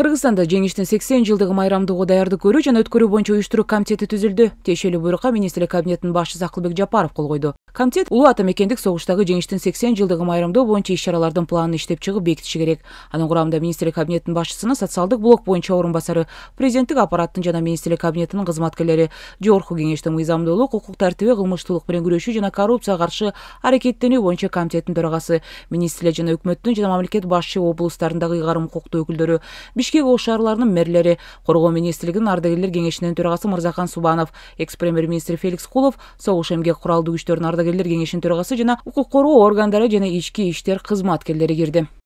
кыргызстанда жеңиштин сексен жылдыгы майрамдоого даярдык көрүү жана өткөрүү боюнча уюштуруу комитети түзүлдү тиешелүү буйрукка министрлик кабинетинин башчысы акылбек жапаров кол койду комитет улуу ата мекендик согуштагы жеңиштин сексен жылдыгы майрамдоо боюнча иш чаралардын планын иштеп чыгып бекитиши керек анын курамында министрлик кабинетинин башчысынын социалдык блок боюнча орун басары президенттик аппараттын жана министрлик кабинетинин кызматкерлери жогорку кеңештин мыйзамдуулук укук тартиби кылмыштуулук менен күрөшүү жана коррупцияга каршы аракеттенүү боюнча комитеттин төрагасы министрлер жана өкмөттүн жана мамлекет башчы облустарындагы ыйгарым укуктуу өкүлдөрү бишкек ош шаарларынын мэрлери коргоо министрлигинин ардагерлер кеңешинин төрагасы мырзахан субанов экс премьер министр феликс кулов согуш эмгек куралдуу күчтөрүнүн ардагерлер кеңешинин төрагасы жана укук коргоо органдары жана ички иштер кызматкерлери кирди